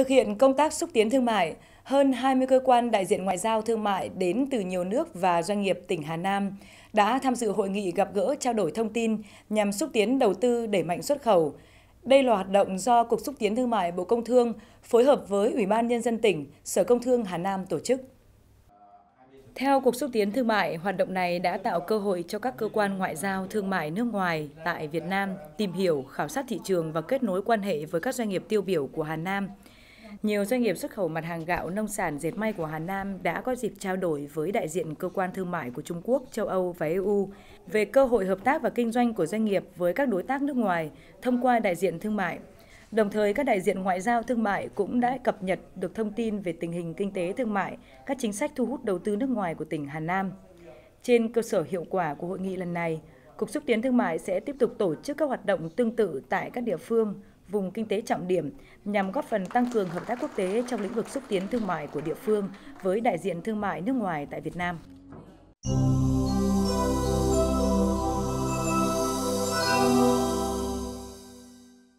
Thực hiện công tác xúc tiến thương mại, hơn 20 cơ quan đại diện ngoại giao thương mại đến từ nhiều nước và doanh nghiệp tỉnh Hà Nam đã tham dự hội nghị gặp gỡ trao đổi thông tin nhằm xúc tiến đầu tư đẩy mạnh xuất khẩu. Đây là hoạt động do Cục Xúc tiến Thương mại Bộ Công Thương phối hợp với Ủy ban Nhân dân tỉnh, Sở Công Thương Hà Nam tổ chức. Theo Cục Xúc tiến Thương mại, hoạt động này đã tạo cơ hội cho các cơ quan ngoại giao thương mại nước ngoài tại Việt Nam tìm hiểu, khảo sát thị trường và kết nối quan hệ với các doanh nghiệp tiêu biểu của Hà Nam – nhiều doanh nghiệp xuất khẩu mặt hàng gạo, nông sản, dệt may của Hà Nam đã có dịp trao đổi với đại diện cơ quan thương mại của Trung Quốc, châu Âu và EU về cơ hội hợp tác và kinh doanh của doanh nghiệp với các đối tác nước ngoài thông qua đại diện thương mại. Đồng thời, các đại diện ngoại giao thương mại cũng đã cập nhật được thông tin về tình hình kinh tế thương mại, các chính sách thu hút đầu tư nước ngoài của tỉnh Hà Nam. Trên cơ sở hiệu quả của hội nghị lần này, Cục xúc tiến thương mại sẽ tiếp tục tổ chức các hoạt động tương tự tại các địa phương vùng kinh tế trọng điểm nhằm góp phần tăng cường hợp tác quốc tế trong lĩnh vực xúc tiến thương mại của địa phương với đại diện thương mại nước ngoài tại Việt Nam.